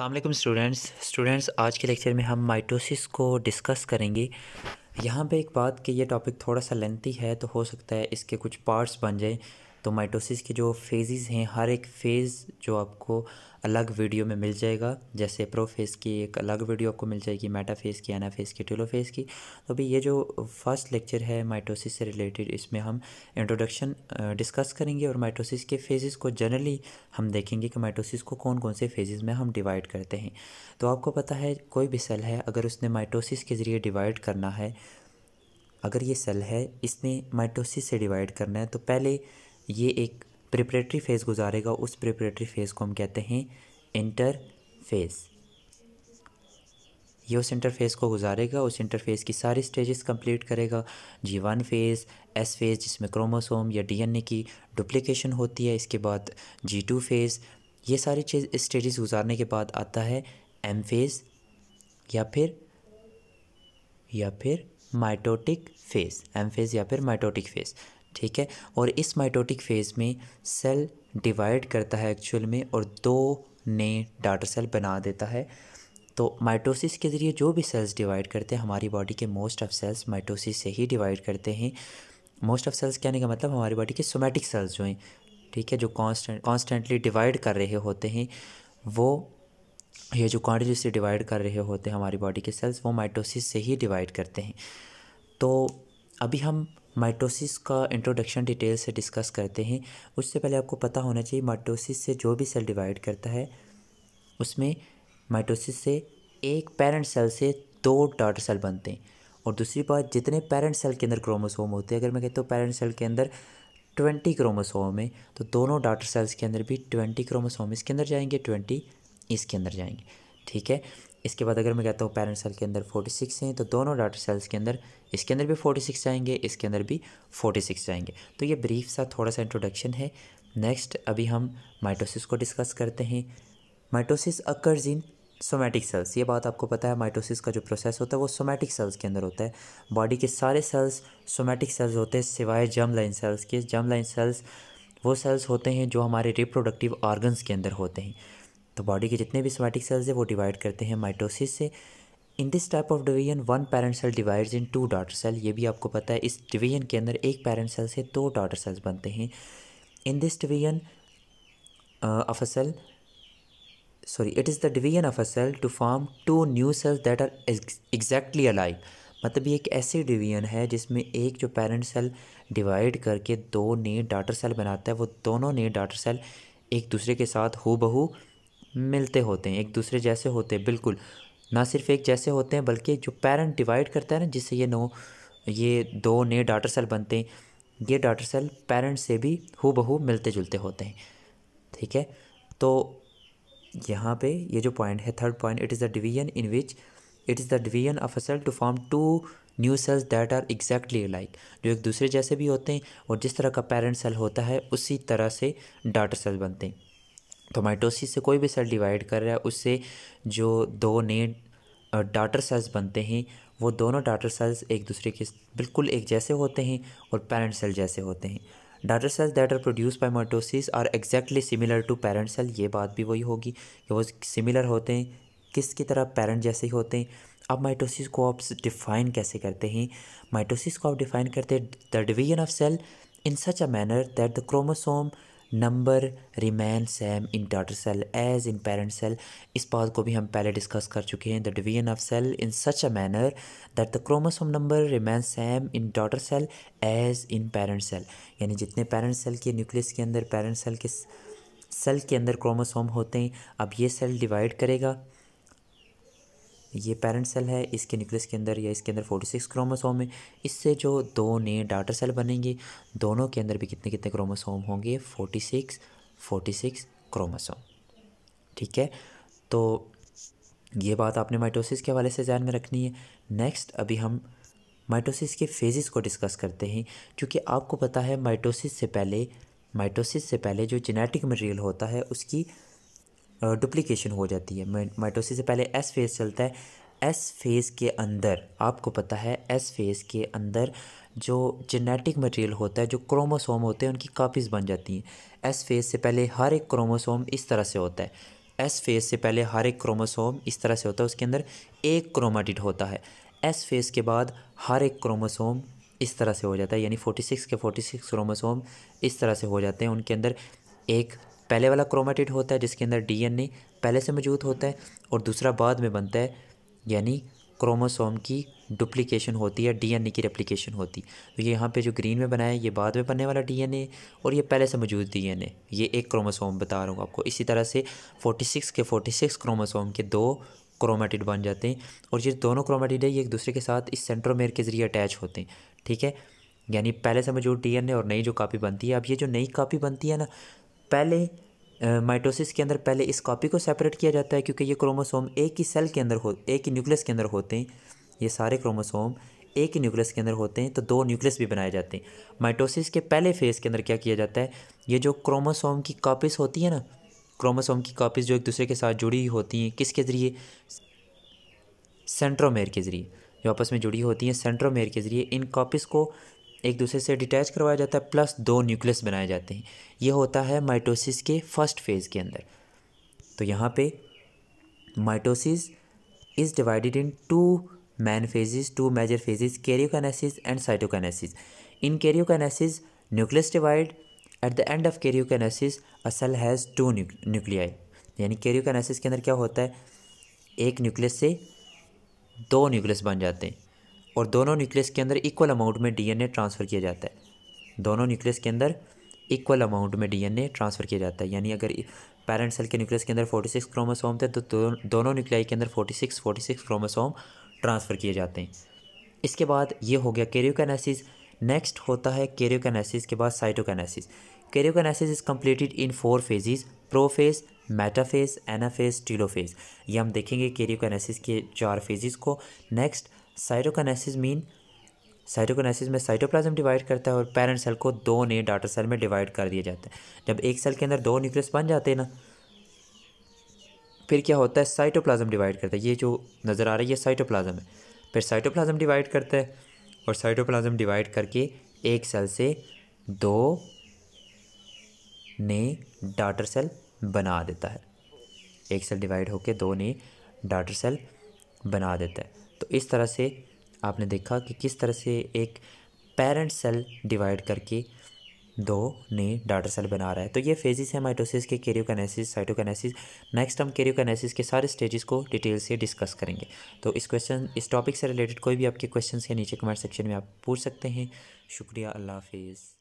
वालेकुम students students आज के लेक्चर में हम माइटोसिस को डिस्कस करेंगे यहाँ पे एक बात कि ये टॉपिक थोड़ा सा लेंथी है तो हो सकता है इसके कुछ पार्ट्स बन जाएँ तो माइटोसिस के जो फेजेस हैं हर एक फ़ेज़ जो आपको अलग वीडियो में मिल जाएगा जैसे प्रोफेज की एक अलग वीडियो आपको मिल जाएगी फेज की फेज़ की फेज़ की तो अभी ये जो फर्स्ट लेक्चर है माइटोसिस से रिलेटेड इसमें हम इंट्रोडक्शन डिस्कस करेंगे और माइटोसिस के फेजेस को जनरली हम देखेंगे कि माइटोसिस को कौन कौन से फेजेस में हम डिवाइड करते हैं तो आपको पता है कोई भी सेल है अगर उसने माइटोसिस के ज़रिए डिवाइड करना है अगर ये सेल है इसने माइटोसिस से डिवाइड करना है तो पहले ये एक प्रिपरेटरी फेज़ गुजारेगा उस प्रिपरेटरी फेज़ को हम कहते हैं इंटर फेज़ ये उस इंटरफेस को गुजारेगा उस इंटरफेस की सारी स्टेजेस कंप्लीट करेगा G one phase S phase जिसमें क्रोमोसोम या डीएनए की डुप्लीकेशन होती है इसके बाद जी टू फेज़ ये सारी चीज़ स्टेजेस गुजारने के बाद आता है एम फेज़ या फिर या फिर माइटोटिक फेज़ एम फेज़ या फिर माइटोटिक फेज़ ठीक है और इस माइटोटिक फेज़ में सेल डिवाइड करता है एक्चुअल में और दो नए डाटा सेल बना देता है तो माइटोसिस के ज़रिए जो भी सेल्स डिवाइड करते हैं हमारी बॉडी के मोस्ट ऑफ सेल्स माइटोसिस से ही डिवाइड करते हैं मोस्ट ऑफ सेल्स कहने का मतलब हमारी बॉडी के सोमेटिक सेल्स जो हैं ठीक है जो कॉन्स्टेंट कॉन्स्टेंटली डिवाइड कर रहे होते हैं वो ये जो क्वान्टिटी से डिवाइड कर रहे होते हैं हमारी बॉडी के सेल्स वो माइटोसिस से ही डिवाइड करते हैं तो अभी हम माइटोसिस का इंट्रोडक्शन डिटेल से डिस्कस करते हैं उससे पहले आपको पता होना चाहिए माइटोसिस से जो भी सेल डिवाइड करता है उसमें माइटोसिस से एक पेरेंट सेल से दो डॉटर सेल बनते हैं और दूसरी बात जितने पेरेंट सेल के अंदर क्रोमोसोम होते हैं अगर मैं कहता हूँ पेरेंट सेल के अंदर ट्वेंटी क्रोमोसोम है तो दोनों डॉटर सेल्स के अंदर भी ट्वेंटी क्रोमोसोम इसके अंदर जाएंगे ट्वेंटी इसके अंदर जाएंगे ठीक है इसके बाद अगर मैं कहता हूँ पेरेंट सेल के अंदर फोर्टी सिक्स हैं तो दोनों डाटर सेल्स के अंदर इसके अंदर भी फोर्टी सिक्स आएंगे इसके अंदर भी 46 सिक्स जाएंगे तो ये ब्रीफ सा थोड़ा सा इंट्रोडक्शन है नेक्स्ट अभी हम माइटोसिस को डिस्कस करते हैं mitosis occurs in somatic cells ये बात आपको पता है माइटोसिस का जो प्रोसेस होता है वो सोमैटिक सेल्स के अंदर होता है बॉडी के सारे सेल्स सोमैटिक सेल्स होते हैं सिवाय जम लाइन सेल्स के जम लाइन सेल्स वो सेल्स होते हैं जो हमारे रिप्रोडक्टिव ऑर्गन्स के अंदर होते हैं तो बॉडी के जितने भी सोमैटिक सेल्स है वो डिवाइड करते हैं माइटोसिस से in this type of division one parent cell divide in two daughter cell ये भी आपको पता है इस डिवीजन के अंदर एक पेरेंट सेल से दो डॉटर सेल्स बनते हैं in this division of a cell sorry it is the division of a cell to form two new cells that are exactly alike मतलब ये एक ऐसी डिवीजन है जिसमें एक जो पेरेंट सेल डिवाइड करके दो नए डाटर सेल बनाता है वो दोनों नए डाटर सेल एक दूसरे के साथ हो बहू मिलते होते हैं एक दूसरे जैसे होते हैं बिल्कुल ना सिर्फ एक जैसे होते हैं बल्कि जो पेरेंट डिवाइड करता है ना जिससे ये नो ये दो नए डाटर सेल बनते हैं ये डाटर सेल पेरेंट से भी हु बहू मिलते जुलते होते हैं ठीक है तो यहाँ पे ये जो पॉइंट है third point it is the division in which it is the division of a cell to form two new cells that are exactly like जो एक दूसरे जैसे भी होते हैं और जिस तरह का पेरेंट सेल होता है उसी तरह से डाटर सेल बनते हैं तो माइटोसिस से कोई भी सेल डिवाइड कर रहा है उससे जो दो नए डाटर सेल्स बनते हैं वो दोनों डाटर सेल्स एक दूसरे के बिल्कुल एक जैसे होते हैं और पेरेंट सेल जैसे होते हैं daughter cells that are produce by mitosis are exactly similar to parent cell ये बात भी वही होगी कि वो सिमिलर होते हैं किसकी तरह पेरेंट जैसे ही होते हैं अब माइटोसिस को आप डिफ़ाइन कैसे करते हैं माइटोसिस को आप डिफ़ाइन करते हैं the division of cell in such a manner that the chromosome number remain same in daughter cell as in parent cell इस बात को भी हम पहले डिस्कस कर चुके हैं the division of cell in such a manner that the chromosome number remain same in daughter cell as in parent cell यानी जितने पेरेंट सेल के न्यूक्लियस के अंदर पेरेंट सेल के सेल के अंदर क्रोमोसोम होते हैं अब ये सेल डिवाइड करेगा ये पेरेंट सेल है इसके न्यूक्लियस के अंदर या इसके अंदर फोर्टी सिक्स क्रोमोसोम है इससे जो दो नए डाटर सेल बनेंगे दोनों के अंदर भी कितने कितने क्रोमोसोम होंगे forty six forty six chromosome ठीक है तो ये बात आपने माइटोसिस के हवाले से ध्यान में रखनी है नेक्स्ट अभी हम माइटोसिस के फेजेस को डिस्कस करते हैं क्योंकि आपको पता है माइटोसिस से पहले माइटोसिस से पहले जो जेनेटिक मटेरियल होता है उसकी डुप्लीकेशन हो जाती है माइटोसिस से पहले एस फेज चलता है एस फेज़ के अंदर आपको पता है एस फेज़ के अंदर जो जेनेटिक मटेरियल होता है जो क्रोमोसोम होते हैं उनकी कापीज़ बन जाती हैं एस फेज़ से पहले हर एक क्रोमोसोम इस तरह से होता है एस फेज़ से पहले हर एक क्रोमोसोम इस तरह से होता है उसके अंदर एक क्रोमाटिड होता है एस फेज़ के बाद हर एक क्रोमोसोम इस तरह से हो जाता है यानी 46 सिक्स के 46 सिक्स क्रोमोसोम इस तरह से हो जाते हैं उनके अंदर एक पहले वाला क्रोमेटिड होता है जिसके अंदर डीएनए पहले से मौजूद होता है और दूसरा बाद में बनता है यानी क्रोमोसोम की डुप्लीकेशन होती है डीएनए की रेप्लिकेशन होती तो ये यहाँ पे जो ग्रीन में बनाया है ये बाद में बनने वाला डीएनए और ये पहले से मौजूद डीएनए ये एक क्रोमोसोम बता रहा हूँ आपको इसी तरह से 46 के 46 क्रोमोसोम के दो क्रोमेटिड बन जाते हैं और ये दोनों क्रोमेटिड है ये एक दूसरे के साथ इस सेंट्रोमेयर के ज़रिए अटैच होते हैं ठीक है यानी पहले से मौजूद डीएनए और नई जो कापी बनती है अब ये जो नई कापी बनती है ना पहले माइटोसिस के अंदर पहले इस कॉपी को सेपरेट किया जाता है क्योंकि ये क्रोमोसोम एक ही सेल के अंदर हो एक ही न्यूक्लियस के अंदर होते हैं ये सारे क्रोमोसोम एक ही न्यूक्लियस के अंदर होते हैं तो दो न्यूक्लियस भी बनाए जाते हैं माइटोसिस के पहले फेज़ के अंदर क्या किया जाता है ये जो क्रोमोसोम की कॉपीज़ होती है ना क्रोमोसोम की कॉपीज़ जो एक दूसरे के साथ जुड़ी होती हैं किसके ज़रिए सेंट्रोमेयर के ज़रिए जो आपस में जुड़ी होती हैं सेंट्रोमेर के ज़रिए इन कॉपीज़ को एक दूसरे से डिटैच करवाया जाता है प्लस दो न्यूक्लियस बनाए जाते हैं ये होता है माइटोसिस के फर्स्ट फेज़ के अंदर तो यहाँ पे mitosis is divided in two main phases two major phases karyokinesis and cytokinesis in karyokinesis nucleus divide at the end of karyokinesis a cell has two nuclei यानी कैरियोकैनेसिस के अंदर क्या होता है एक न्यूक्लियस से दो न्यूक्लियस बन जाते हैं और दोनों न्यूक्लियस के अंदर इक्वल अमाउंट में डीएनए ट्रांसफ़र किया जाता है दोनों न्यूक्लियस के अंदर इक्वल अमाउंट में डीएनए ट्रांसफ़र किया जाता है यानी अगर पेरेंट सेल के न्यूक्लियस के अंदर 46 क्रोमोसोम थे तो दोनों न्यूक्लियाई के अंदर 46 46 क्रोमोसोम ट्रांसफ़र किए जाते हैं इसके बाद ये हो गया कैरियोकैनेसिस नेक्स्ट होता है केरियोकेनासिस के बाद cytokinesis karyokinesis is completed in four phases prophase metaphase anaphase telophase ये हम देखेंगे कैरियोकैनेसिस के चार फेजेस को नेक्स्ट साइटोकनेसिस मीन साइटोकनेसिस में साइटोप्लाज्म डिवाइड करता है और पेरेंट सेल को दो नए डाटर सेल में डिवाइड कर दिया जाता है जब एक सेल के अंदर दो न्यूक्लियस बन जाते हैं ना फिर क्या होता है साइटोप्लाज्म डिवाइड करता है ये जो नज़र आ रही है साइटोप्लाज्म है फिर साइटोप्लाज्म डिवाइड करता है और साइटोप्लाज्म डिवाइड करके एक सेल से दो नए डाटर सेल बना देता है एक सेल डिवाइड होकर दो नए डाटर सेल बना देता है तो इस तरह से आपने देखा कि किस तरह से एक पेरेंट सेल डिवाइड करके दो नई डाटर सेल बना रहा है तो ये फेजिस है माइटोसिस के कैरियोकैनेसिस साइटोकैनेसिस नेक्स्ट हम कैरियोकैनेसिस के सारे स्टेजेस को डिटेल से डिस्कस करेंगे तो इस क्वेश्चन इस टॉपिक से रिलेटेड कोई भी आपके क्वेश्चन के नीचे कमेंट सेक्शन में आप पूछ सकते हैं शुक्रिया अल्लाह हाफिज़